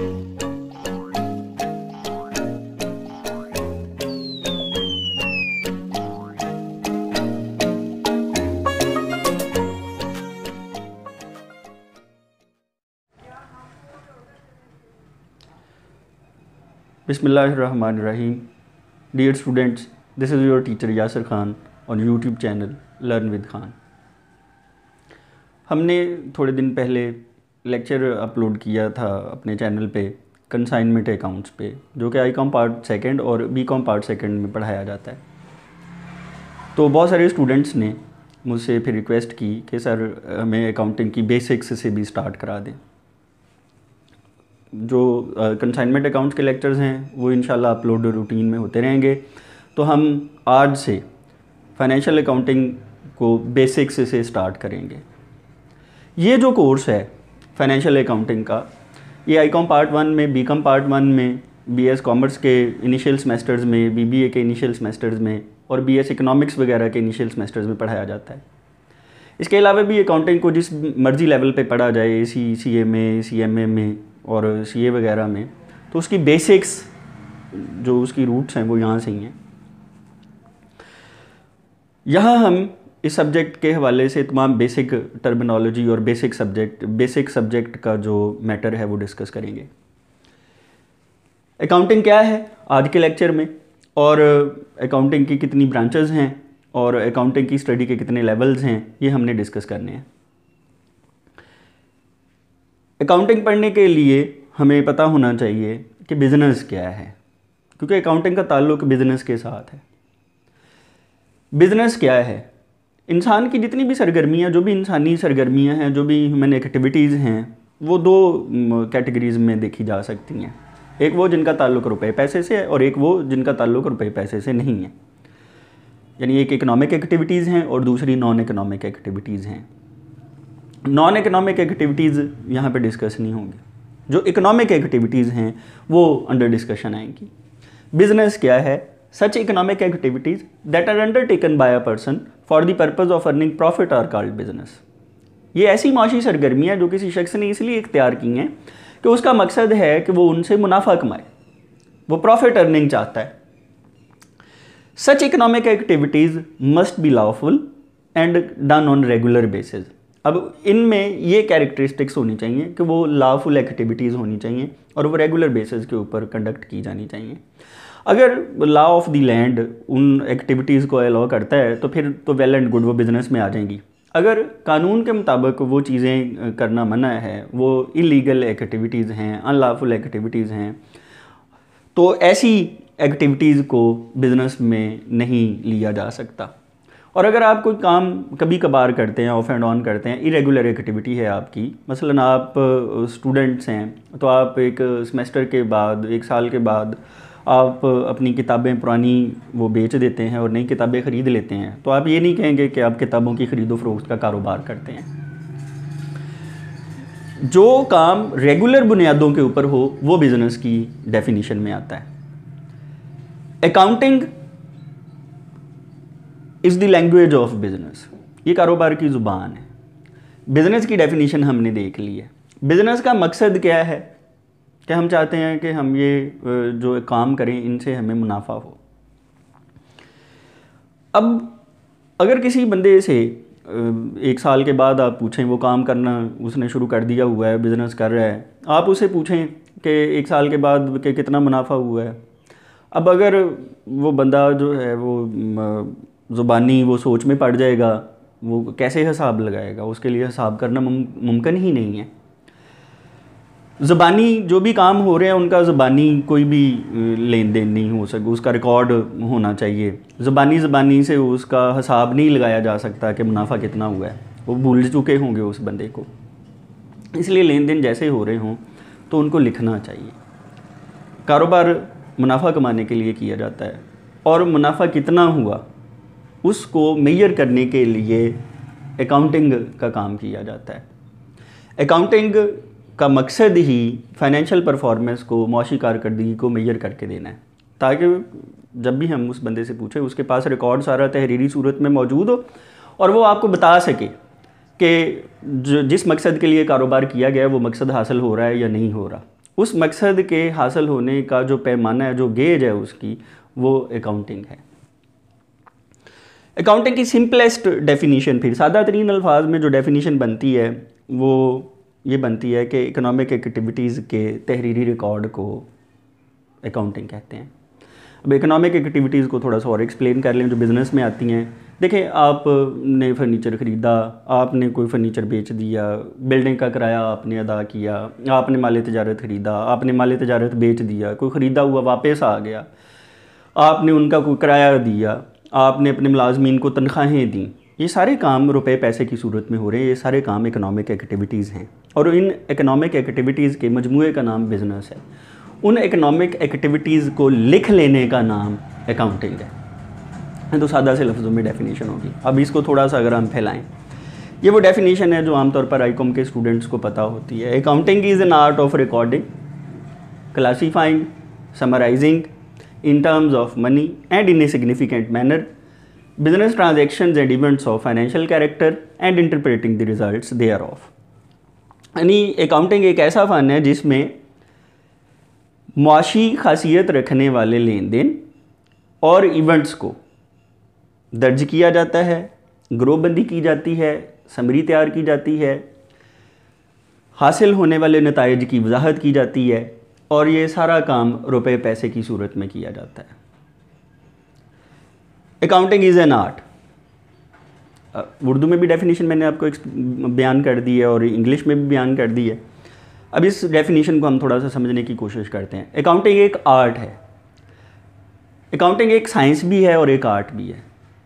बिसमीम dear students this is your teacher Yasir Khan और YouTube channel learn with Khan हमने थोड़े दिन पहले लेक्चर अपलोड किया था अपने चैनल पे कंसाइनमेंट अकाउंट्स पे जो कि आई कॉम पार्ट सेकेंड और बी कॉम पार्ट सेकेंड में पढ़ाया जाता है तो बहुत सारे स्टूडेंट्स ने मुझसे फिर रिक्वेस्ट की कि सर हमें अकाउंटिंग की बेसिक्स से भी स्टार्ट करा दें जो कंसाइनमेंट अकाउंट्स के लेक्चर्स हैं वो इन अपलोड रूटीन में होते रहेंगे तो हम आज से फाइनेंशियल अकाउंटिंग को बेसिक्स से स्टार्ट करेंगे ये जो कोर्स है फाइनेंशियल अकाउंटिंग का ये आई कॉम पार्ट वन में बी कॉम पार्ट वन में बी एस कॉमर्स के इनिशियल सेमेस्टर्स में बी बी ए के इनिशियल सेमेस्टर्स में और बी एस इकनॉमिक्स वगैरह के इनिशियल सेमेस्टर्स में पढ़ाया जाता है इसके अलावा भी अकाउंटिंग को जिस मर्जी लेवल पे पढ़ा जाए सी C M A C M A में और सी ए वगैरह में तो उसकी बेसिक्स जो उसकी रूट्स हैं वो यहाँ से ही हैं यहाँ हम इस सब्जेक्ट के हवाले से तमाम बेसिक टर्मिनोलॉजी और बेसिक सब्जेक्ट बेसिक सब्जेक्ट का जो मैटर है वो डिस्कस करेंगे अकाउंटिंग क्या है आज के लेक्चर में और अकाउंटिंग uh, की कितनी ब्रांचेज हैं और अकाउंटिंग की स्टडी के कितने लेवल्स हैं ये हमने डिस्कस करने हैं अकाउंटिंग पढ़ने के लिए हमें पता होना चाहिए कि बिज़नेस क्या है क्योंकि अकाउंटिंग का ताल्लुक बिज़नेस के साथ है बिज़नेस क्या है इंसान की जितनी भी सरगर्मियाँ जो भी इंसानी सरगर्मियाँ हैं जो भी ह्यूमन एक्टिविटीज़ हैं वो दो कैटेगरीज़ में देखी जा सकती हैं एक वो जिनका ताल्लुक रुपए पैसे से है और एक वो जिनका ताल्लुक रुपए पैसे से नहीं है यानी एक इकोनॉमिक एक्टिविटीज़ हैं और दूसरी नॉन इकोनॉमिक एक्टिविटीज़ हैं नॉन इकोनॉमिक एक्टिविटीज़ यहाँ पर डिस्कस नहीं होंगी जो इकोनॉमिक एक्टिविटीज़ हैं वो अंडर डिस्कशन आएंगी बिजनेस क्या है such economic activities that are undertaken by a person for the purpose of earning profit are called business ये ऐसी माशी सरगर्मियाँ जो किसी शख्स ने इसलिए इख्तियार की हैं कि उसका मकसद है कि वो उनसे मुनाफा कमाए वो प्रॉफिट अर्निंग चाहता है such economic activities must be lawful and done on regular basis अब इनमें ये कैरेक्टरिस्टिक्स होनी चाहिए कि वो लॉफुल एक्टिविटीज़ होनी चाहिए और वो रेगुलर बेसिस के ऊपर कंडक्ट की जानी चाहिए अगर लॉ ऑफ दी लैंड उन एक्टिविटीज़ को अलाउ करता है तो फिर तो वेल एंड गुड वो बिज़नेस में आ जाएंगी अगर कानून के मुताबिक वो चीज़ें करना मना है वो इलीगल एक्टिविटीज़ हैं अनलाफुल एक्टिविटीज़ हैं तो ऐसी एक्टिविटीज़ को बिज़नेस में नहीं लिया जा सकता और अगर आप कोई काम कभी कभार करते हैं ऑफ एंड ऑन करते हैं इरेगुलर एक्टिविटी है आपकी मसलन आप स्टूडेंट्स हैं तो आप एक सेमेस्टर के बाद एक साल के बाद आप अपनी किताबें पुरानी वो बेच देते हैं और नई किताबें ख़रीद लेते हैं तो आप ये नहीं कहेंगे कि आप किताबों की ख़रीदो फरोख्त का कारोबार करते हैं जो काम रेगुलर बुनियादों के ऊपर हो वो बिज़नेस की डेफिनेशन में आता है accounting is the language of business ये कारोबार की ज़ुबान है बिज़नेस की डेफिनेशन हमने देख ली है बिज़नेस का मकसद क्या है कि हम चाहते हैं कि हम ये जो काम करें इनसे हमें मुनाफा हो अब अगर किसी बंदे से एक साल के बाद आप पूछें वो काम करना उसने शुरू कर दिया हुआ है बिज़नेस कर रहा है आप उसे पूछें कि एक साल के बाद के कितना मुनाफा हुआ है अब अगर वो बंदा जो है वो ज़ुबानी वो सोच में पड़ जाएगा वो कैसे हिसाब लगाएगा उसके लिए हिसाब करना मुमकिन ही नहीं है ज़बानी जो भी काम हो रहे हैं उनका ज़बानी कोई भी लेन देन नहीं हो सके उसका रिकॉर्ड होना चाहिए ज़बानी ज़बानी से उसका हिसाब नहीं लगाया जा सकता कि मुनाफा कितना हुआ है वो भूल चुके होंगे उस बंदे को इसलिए लेन देन जैसे हो रहे हों तो उनको लिखना चाहिए कारोबार मुनाफा कमाने के लिए किया जाता है और मुनाफा कितना हुआ उसको मेयर करने के लिए अकाउंटिंग का काम किया जाता है अकाउंटिंग का मकसद ही फाइनेंशियल परफॉर्मेंस को मौशी कारकर्दगी को मेजर करके देना है ताकि जब भी हम उस बंदे से पूछें उसके पास रिकॉर्ड सारा तहरीरी सूरत में मौजूद हो और वो आपको बता सके कि जो जिस मकसद के लिए कारोबार किया गया वो मकसद हासिल हो रहा है या नहीं हो रहा उस मकसद के हासिल होने का जो पैमाना है जो गेज है उसकी वो अकाउंटिंग है अकाउंटिंग की सिंपलेस्ट डेफिनीशन फिर सादा तरीन अल्फाज में जो डेफिनीशन बनती है वो ये बनती है कि इकोनॉमिक एक्टिविटीज़ के तहरीरी रिकॉर्ड को अकाउंटिंग कहते हैं अब इकोनॉमिक एक्टिविटीज़ को थोड़ा सा और एक्सप्लेन कर लें जो बिज़नेस में आती हैं देखें आपने फर्नीचर ख़रीदा आपने कोई फर्नीचर बेच दिया बिल्डिंग का किराया आपने अदा किया आपने माल तजारत ख़रीदा आपने माल तजारत बेच दिया कोई ख़रीदा हुआ वापस आ गया आपने उनका कोई किराया दिया आपने अपने मुलाजमीन को तनख्वाहें दी ये सारे काम रुपए पैसे की सूरत में हो रहे हैं ये सारे काम इकोनॉमिक एक्टिविटीज़ हैं और इन इकोनॉमिक एक्टिविटीज़ के मजमू का नाम बिज़नेस है उन इकोनॉमिक एक्टिविटीज़ को लिख लेने का नाम अकाउंटिंग है तो सादा से लफ्ज़ों में डेफिनेशन होगी अब इसको थोड़ा सा अगर हम फैलाएँ ये वो डेफिनेशन है जो आमतौर पर आईकॉम के स्टूडेंट्स को पता होती है accounting is an art of recording classifying summarising in terms of money and in a significant manner business transactions and events of financial character and interpreting the results thereof. यानी accounting एक ऐसा fun है जिसमें मुआशी खासियत रखने वाले लेन then और इवेंट्स को दर्ज किया जाता है ग्रोबंदी की जाती है समरी तैयार की जाती है हासिल होने वाले नतज की वजाहत की जाती है और ये सारा काम रुपए पैसे की सूरत में किया जाता है accounting is an art Urdu में भी डेफिनेशन मैंने आपको बयान कर दी है और इंग्लिश में भी बयान कर दी है अब इस डेफिनेशन को हम थोड़ा सा समझने की कोशिश करते हैं अकाउंटिंग एक आर्ट है अकाउंटिंग एक साइंस भी है और एक आर्ट भी है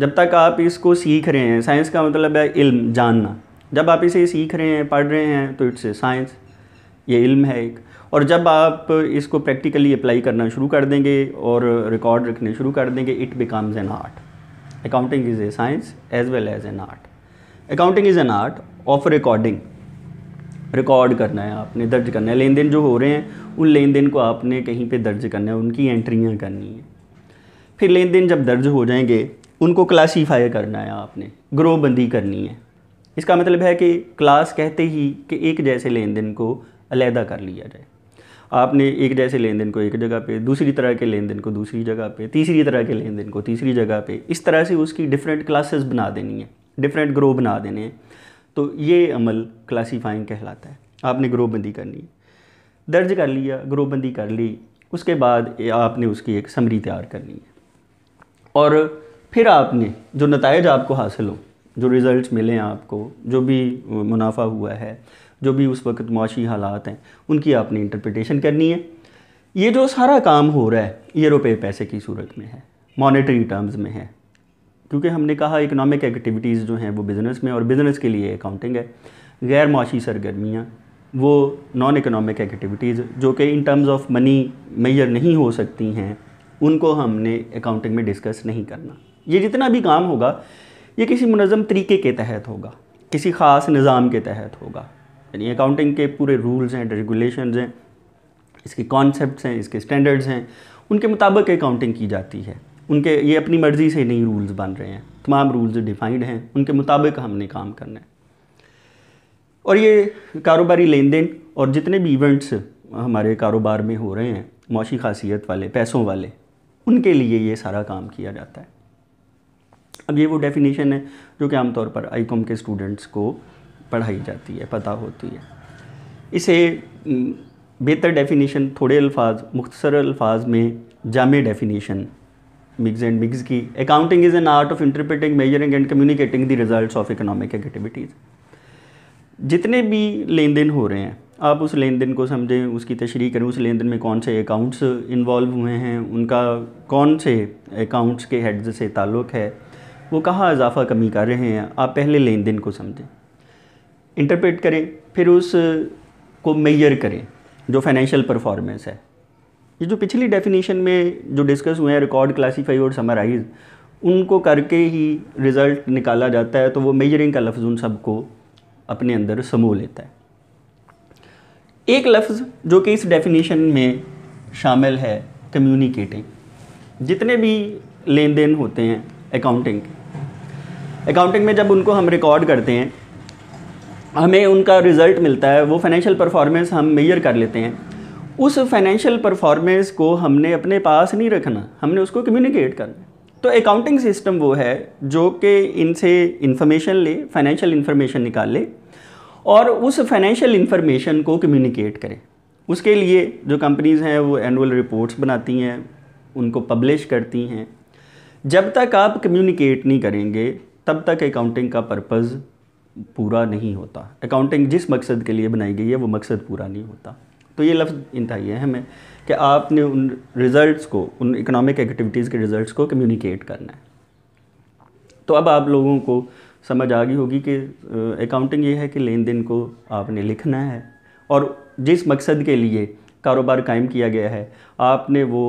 जब तक आप इसको सीख रहे हैं साइंस का मतलब है इल्म जानना जब आप इसे सीख रहे हैं पढ़ रहे हैं तो इट्स ए साइंस ये इल्म है एक और जब आप इसको प्रैक्टिकली अप्लाई करना शुरू कर देंगे और रिकॉर्ड रखने शुरू कर देंगे it becomes an art accounting is a science as well as an art accounting is an art of recording record करना है आपने दर्ज करना है लेन देन जो हो रहे हैं उन लेन देन को आपने कहीं पे दर्ज करना है उनकी एंट्रियाँ करनी है फिर लेन देन जब दर्ज हो जाएंगे उनको क्लासीफाई करना है आपने ग्रोबंदी करनी है इसका मतलब है कि क्लास कहते ही कि एक जैसे लेन देन को अलहदा कर लिया जाए आपने एक जैसे लेन देन को एक जगह पे दूसरी तरह के लेन देन को दूसरी जगह पे तीसरी तरह के लेन देन को तीसरी जगह पे इस तरह से उसकी डिफरेंट क्लासेस बना देनी है डिफरेंट ग्रो बना देने हैं तो ये अमल क्लासीफाइंग कहलाता है आपने ग्रोबंदी करनी है दर्ज कर लिया ग्रोबंदी कर ली उसके बाद आपने उसकी एक समरी तैयार करनी है और फिर आपने जो नतज आपको हासिल हों जो रिज़ल्ट मिले हैं आपको जो भी मुनाफा हुआ है जो भी उस वक्त माशी हालात हैं उनकी आपने इंटरप्रटेशन करनी है ये जो सारा काम हो रहा है ये रुपये पैसे की सूरत में है मॉनेटरी टर्म्स में है क्योंकि हमने कहा इकनॉमिक एक्टिविटीज़ जो हैं वो बिज़नेस में और बिज़नेस के लिए अकाउंटिंग है गैर माशी सरगर्मियाँ वो नॉन इकनॉमिक एक्टिविटीज़ जो कि इन टर्म्स ऑफ मनी मैयर नहीं हो सकती हैं उनको हमने अकाउंटिंग में डिस्कस नहीं करना ये जितना भी काम होगा ये किसी मुनज़म तरीके के तहत होगा किसी ख़ास निज़ाम के तहत होगा यानी अकाउंटिंग के पूरे रूल्स हैं रेगुलेशन हैं इसके कॉन्सेप्ट हैं इसके स्टैंडर्ड्स हैं उनके मुताबिक अकाउंटिंग की जाती है उनके ये अपनी मर्ज़ी से नहीं रूल्स बन रहे हैं तमाम रूल्स डिफाइंड हैं उनके मुताबिक हमने काम करना है और ये कारोबारी लेन देन और जितने भी इवेंट्स हमारे कारोबार में हो रहे हैं मौशी खासियत वाले पैसों वाले उनके लिए ये सारा काम किया जाता है अब ये वो डेफिनेशन है जो कि आमतौर पर आईकॉम के स्टूडेंट्स को पढ़ाई जाती है पता होती है इसे बेहतर डेफिनेशन थोड़े अल्फाज मुख्तर अल्फाज में जाम डेफिनेशन मिक्स एंड मिक्स की accounting is an art of interpreting measuring and communicating the results of economic activities जितने भी लेन देन हो रहे हैं आप उस लेन देन को समझें उसकी तशरी करें उस लेन देन में कौन से अकाउंट्स इन्वॉल्व हुए हैं उनका कौन से अकाउंट्स के हेड्स से ताल्लुक़ है वो कहाँ इजाफा कमी कर रहे हैं आप पहले लेन देन को समझें इंटरप्रेट करें फिर उस को मेजर करें जो फाइनेंशियल परफॉर्मेंस है ये जो पिछली डेफिनेशन में जो डिस्कस हुए हैं रिकॉर्ड क्लासीफाई और समराइज उनको करके ही रिज़ल्ट निकाला जाता है तो वो मेजरिंग का लफ्ज़ उन सबको अपने अंदर समो लेता है एक लफ्ज़ जो कि इस डेफिनेशन में शामिल है कम्युनिकेटिंग जितने भी लेन देन होते हैं अकाउंटिंग के अकाउंटिंग में जब उनको हम रिकॉर्ड करते हैं हमें उनका रिज़ल्ट मिलता है वो फाइनेंशियल परफॉर्मेंस हम मेजर कर लेते हैं उस फाइनेंशियल परफॉर्मेंस को हमने अपने पास नहीं रखना हमने उसको कम्युनिकेट करना तो अकाउंटिंग सिस्टम वो है जो कि इनसे इन्फॉर्मेशन ले फाइनेंशियल इन्फॉर्मेशन निकाल ले और उस फाइनेंशियल इन्फॉर्मेशन को कम्युनिकेट करें उसके लिए जो कंपनीज़ हैं वो एनुअल रिपोर्ट्स बनाती हैं उनको पब्लिश करती हैं जब तक आप कम्युनिकेट नहीं करेंगे तब तक अकाउंटिंग का पर्पज़ पूरा नहीं होता अकाउंटिंग जिस मकसद के लिए बनाई गई है वो मकसद पूरा नहीं होता तो ये लफ्ज़ इंतहाई अहम है कि आपने उन रिज़ल्ट्स को उन इकनॉमिक एक्टिविटीज़ के रिज़ल्ट्स को कम्युनिकेट करना है तो अब आप लोगों को समझ आ गई होगी कि अकाउंटिंग ये है कि लेन देन को आपने लिखना है और जिस मकसद के लिए कारोबार कायम किया गया है आपने वो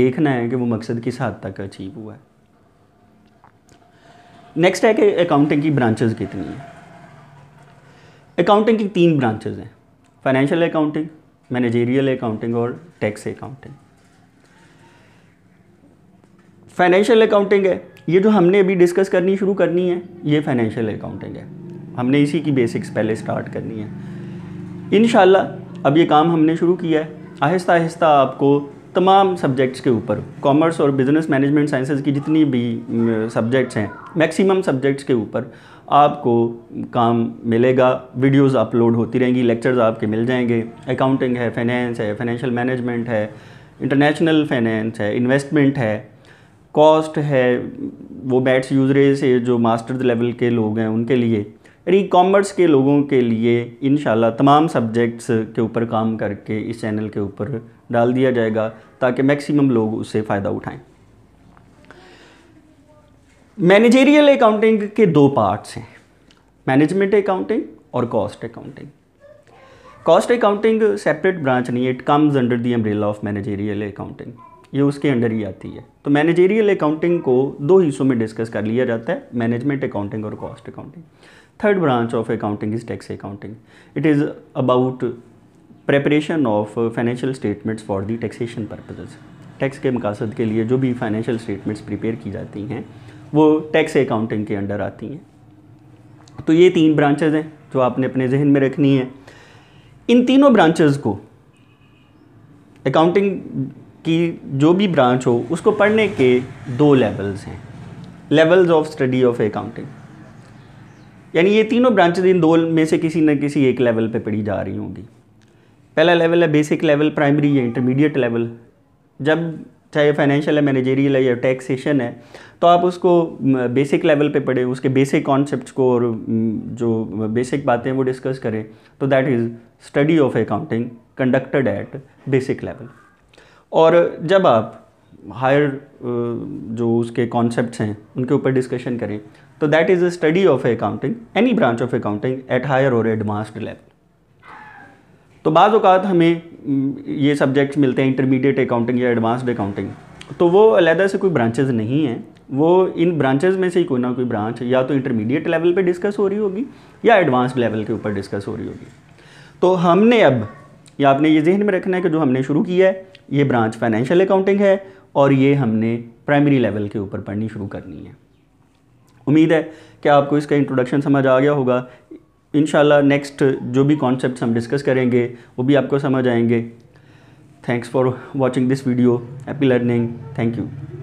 देखना है कि वो मकसद किस हद तक अचीव हुआ है नेक्स्ट है कि अकाउंटिंग की ब्रांचेस कितनी हैं अकाउंटिंग की तीन ब्रांचेज हैं फाइनेंशियल अकाउंटिंग मैनेजेरियल अकाउंटिंग और टैक्स अकाउंटिंग फाइनेंशियल अकाउंटिंग है ये जो हमने अभी डिस्कस करनी शुरू करनी है ये फाइनेंशियल अकाउंटिंग है हमने इसी की बेसिक्स पहले स्टार्ट करनी है इन अब ये काम हमने शुरू किया है आहिस्ता आहिस्ता आपको तमाम सब्जेक्ट्स के ऊपर कॉमर्स और बिजनेस मैनेजमेंट साइंसेज की जितनी भी सब्जेक्ट्स हैं मैक्सिमम सब्जेक्ट्स के ऊपर आपको काम मिलेगा वीडियोस अपलोड होती रहेंगी लेक्चर्स आपके मिल जाएंगे अकाउंटिंग है फाइनेंस है फाइनेंशियल मैनेजमेंट है इंटरनेशनल फाइनेंस है इन्वेस्टमेंट है कॉस्ट है वो बैट्स यूजरेज से जो मास्टर्स लेवल के लोग हैं उनके लिए ई कॉमर्स के लोगों के लिए इन तमाम सब्जेक्ट्स के ऊपर काम करके इस चैनल के ऊपर डाल दिया जाएगा ताकि मैक्सिमम लोग उससे फ़ायदा उठाएं मैनेजेरियल अकाउंटिंग के दो पार्ट्स हैं मैनेजमेंट अकाउंटिंग और cost accounting cost accounting separate branch नहीं है it comes under the umbrella of managerial accounting ये उसके अंडर ही आती है तो मैनेजेरियल अकाउंटिंग को दो हिस्सों में डिस्कस कर लिया जाता है मैनेजमेंट अकाउंटिंग और cost accounting third branch of accounting is tax accounting it is about preparation of financial statements for the taxation purposes. Tax के मकासद के लिए जो भी फाइनेंशियल स्टेटमेंट्स प्रिपेयर की जाती हैं वो टैक्स अकाउंटिंग के अंडर आती हैं तो ये तीन ब्रांचेज हैं जो आपने अपने जहन में रखनी है इन तीनों ब्रांचेज को अकाउंटिंग की जो भी ब्रांच हो उसको पढ़ने के दो लेवल्स हैं levels of study of accounting यानी ये तीनों ब्रांचेज इन दो में से किसी न किसी एक लेवल पे पढ़ी जा रही होंगी पहला लेवल है बेसिक लेवल प्राइमरी या इंटरमीडिएट लेवल जब चाहे फाइनेंशियल है मैनेजेरियल है या टैक्सेशन है तो आप उसको बेसिक लेवल पे पढ़ें उसके बेसिक कॉन्सेप्ट्स को और जो बेसिक बातें वो डिस्कस करें तो that is study of accounting conducted at basic level और जब आप हायर जो उसके कॉन्सेप्ट हैं उनके ऊपर डिस्कशन करें तो that is a study of accounting any branch of accounting at higher और एडवांस्ड लेवल तो बाज़ अवत हमें ये सब्जेक्ट्स मिलते हैं इंटरमीडिएट अकाउंटिंग या एडवांस्ड अकाउंटिंग तो वो अलहदा से कोई ब्रांचेज़ नहीं हैं वो इन ब्रांचेज़ में से ही कोई ना कोई ब्रांच या तो इंटरमीडिएट लेवल पे डिस्कस हो रही होगी या एडवांस लेवल के ऊपर डिस्कस हो रही होगी तो हमने अब या आपने ये जहन में रखना है कि जो हमने शुरू किया है ये ब्रांच फाइनेंशियल अकाउंटिंग है और ये हमने प्राइमरी लेवल के ऊपर पढ़नी शुरू करनी है उम्मीद है कि आपको इसका इंट्रोडक्शन समझ आ गया होगा इन नेक्स्ट जो भी कॉन्सेप्ट हम डिस्कस करेंगे वो भी आपको समझ आएंगे thanks for watching this video happy learning thank you